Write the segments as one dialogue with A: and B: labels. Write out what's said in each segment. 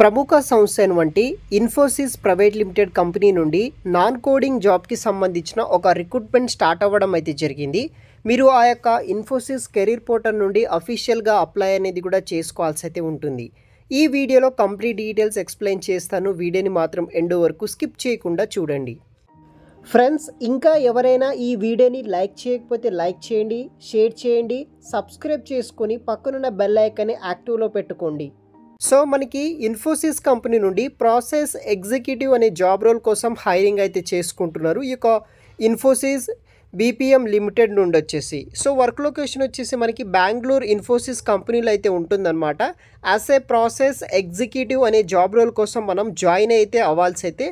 A: ప్రముఖ సంస్థను వంటి ఇన్ఫోసిస్ ప్రైవేట్ లిమిటెడ్ కంపెనీ నుండి నాన్ కోడింగ్ జాబ్కి సంబంధించిన ఒక రిక్రూట్మెంట్ స్టార్ట్ అవ్వడం అయితే జరిగింది మీరు ఆ యొక్క ఇన్ఫోసిస్ కెరీర్ పోర్టల్ నుండి అఫీషియల్గా అప్లై అనేది కూడా చేసుకోవాల్సి అయితే ఉంటుంది ఈ వీడియోలో కంప్లీట్ డీటెయిల్స్ ఎక్స్ప్లెయిన్ చేస్తాను వీడియోని మాత్రం ఎండో వరకు స్కిప్ చేయకుండా చూడండి ఫ్రెండ్స్ ఇంకా ఎవరైనా ఈ వీడియోని లైక్ చేయకపోతే లైక్ చేయండి షేర్ చేయండి సబ్స్క్రైబ్ చేసుకొని పక్కనున్న బెల్ ఐకాన్ని యాక్టివ్లో పెట్టుకోండి సో మనకి ఇన్ఫోసిస్ కంపెనీ నుండి ప్రాసెస్ ఎగ్జిక్యూటివ్ అనే జాబ్ రోల్ కోసం హైరింగ్ అయితే చేసుకుంటున్నారు ఈ యొక్క ఇన్ఫోసిస్ బీపీఎం లిమిటెడ్ నుండి వచ్చేసి సో వర్క్ లొకేషన్ వచ్చేసి మనకి బెంగళూరు ఇన్ఫోసిస్ కంపెనీలో అయితే ఉంటుందన్నమాట యాజ్ ఏ ప్రాసెస్ ఎగ్జిక్యూటివ్ అనే జాబ్ రోల్ కోసం మనం జాయిన్ అయితే అవ్వాల్సి అయితే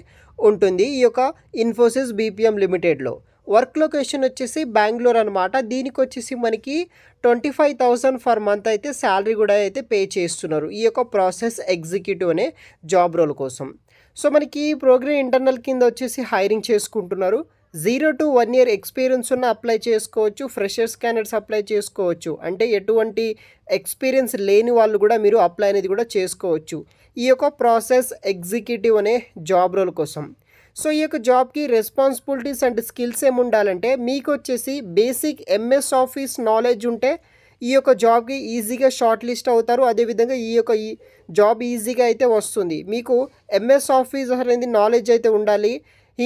A: ఉంటుంది ఈ యొక్క ఇన్ఫోసిస్ బీపీఎం లిమిటెడ్లో వర్క్ లొకేషన్ వచ్చేసి బెంగళూరు అనమాట దీనికి వచ్చేసి మనకి twenty five thousand for month అయితే శాలరీ కూడా అయితే పే చేస్తున్నారు ఈ యొక్క ప్రాసెస్ ఎగ్జిక్యూటివ్ అనే జాబ్ రోల్ కోసం సో మనకి ఈ ప్రోగ్రామ్ ఇంటర్నల్ కింద వచ్చేసి హైరింగ్ చేసుకుంటున్నారు zero to one year experience ఉన్న అప్లై చేసుకోవచ్చు ఫ్రెషర్స్ క్యాండిడేట్స్ అప్లై చేసుకోవచ్చు అంటే ఎటువంటి ఎక్స్పీరియన్స్ లేని వాళ్ళు కూడా మీరు అప్లై అనేది కూడా చేసుకోవచ్చు ఈ యొక్క ప్రాసెస్ ఎగ్జిక్యూటివ్ అనే జాబ్ రోల్ కోసం సో ఈ యొక్క జాబ్కి రెస్పాన్సిబిలిటీస్ అండ్ స్కిల్స్ ఏమి ఉండాలంటే మీకు వచ్చేసి బేసిక్ ఎంఎస్ ఆఫీస్ నాలెడ్జ్ ఉంటే ఈ యొక్క జాబ్కి ఈజీగా షార్ట్ లిస్ట్ అవుతారు అదేవిధంగా ఈ యొక్క ఈ జాబ్ ఈజీగా అయితే వస్తుంది మీకు ఎంఎస్ ఆఫీస్ అనేది నాలెడ్జ్ అయితే ఉండాలి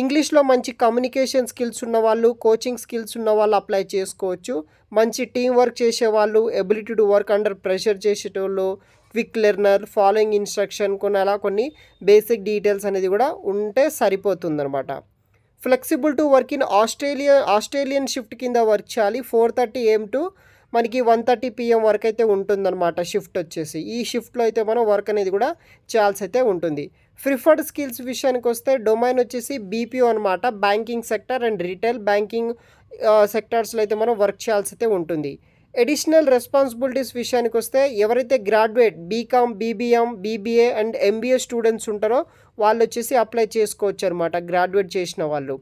A: ఇంగ్లీష్లో మంచి కమ్యూనికేషన్ స్కిల్స్ ఉన్న వాళ్ళు కోచింగ్ స్కిల్స్ ఉన్న వాళ్ళు అప్లై చేసుకోవచ్చు మంచి టీం వర్క్ చేసేవాళ్ళు ability to work under pressure చేసేటోళ్ళు క్విక్ లెర్నర్ ఫాలోయింగ్ ఇన్స్ట్రక్షన్ కొన్ని అలా కొన్ని బేసిక్ డీటెయిల్స్ అనేది కూడా ఉంటే సరిపోతుందనమాట flexible to work in Australia Australian shift కింద వర్క్ చేయాలి ఫోర్ థర్టీ ఏఎం టు మనకి వన్ థర్టీ పిఎం వరకు అయితే ఉంటుందన్నమాట షిఫ్ట్ వచ్చేసి ఈ షిఫ్ట్లో అయితే మనం వర్క్ అనేది కూడా చేయాల్సి అయితే ఉంటుంది ప్రిఫర్డ్ స్కిల్స్ విషయానికి వస్తే డొమైన్ వచ్చేసి బీపీఓ అనమాట banking sector and retail banking సెక్టార్స్లో అయితే మనం వర్క్ చేయాల్సి అయితే ఉంటుంది ఎడిషనల్ రెస్పాన్సిబిలిటీస్ విషయానికి వస్తే ఎవరైతే graduate BCom BBM BBA and MBA students ఉంటారో వాళ్ళు వచ్చేసి అప్లై చేసుకోవచ్చు అనమాట గ్రాడ్యుయేట్ చేసిన వాళ్ళు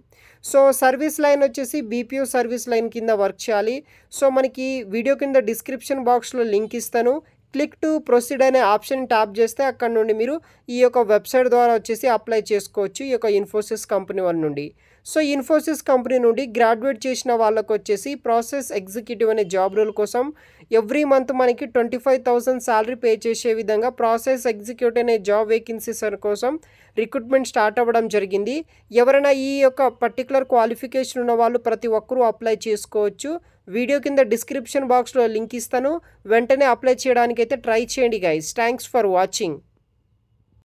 A: సో సర్వీస్ లైన్ వచ్చేసి బీపీఓ సర్వీస్ లైన్ కింద వర్క్ చేయాలి సో మనకి వీడియో కింద డిస్క్రిప్షన్ బాక్స్లో లింక్ ఇస్తాను క్లిక్ టు ప్రొసీడ్ అనే ఆప్షన్ ట్యాప్ చేస్తే అక్కడ నుండి మీరు ఈ యొక్క వెబ్సైట్ ద్వారా వచ్చేసి అప్లై చేసుకోవచ్చు ఈ యొక్క ఇన్ఫోసిస్ కంపెనీ వాళ్ళ నుండి సో ఇన్ఫోసిస్ కంపెనీ నుండి గ్రాడ్యుయేట్ చేసిన వాళ్ళకు వచ్చేసి ప్రాసెస్ ఎగ్జిక్యూటివ్ అనే జాబ్ రోల్ కోసం ఎవ్రీ మంత్ మనకి twenty five thousand salary pay చేసే విధంగా ప్రాసెస్ ఎగ్జిక్యూటివ్ అనే జాబ్ వేకెన్సీస్ కోసం రిక్రూట్మెంట్ స్టార్ట్ అవ్వడం జరిగింది ఎవరైనా ఈ యొక్క పర్టికులర్ క్వాలిఫికేషన్ ఉన్న వాళ్ళు ప్రతి ఒక్కరూ అప్లై చేసుకోవచ్చు వీడియో కింద డిస్క్రిప్షన్ బాక్స్లో లింక్ ఇస్తాను వెంటనే అప్లై చేయడానికైతే ట్రై చేయండి గైస్ థ్యాంక్స్ ఫర్ వాచింగ్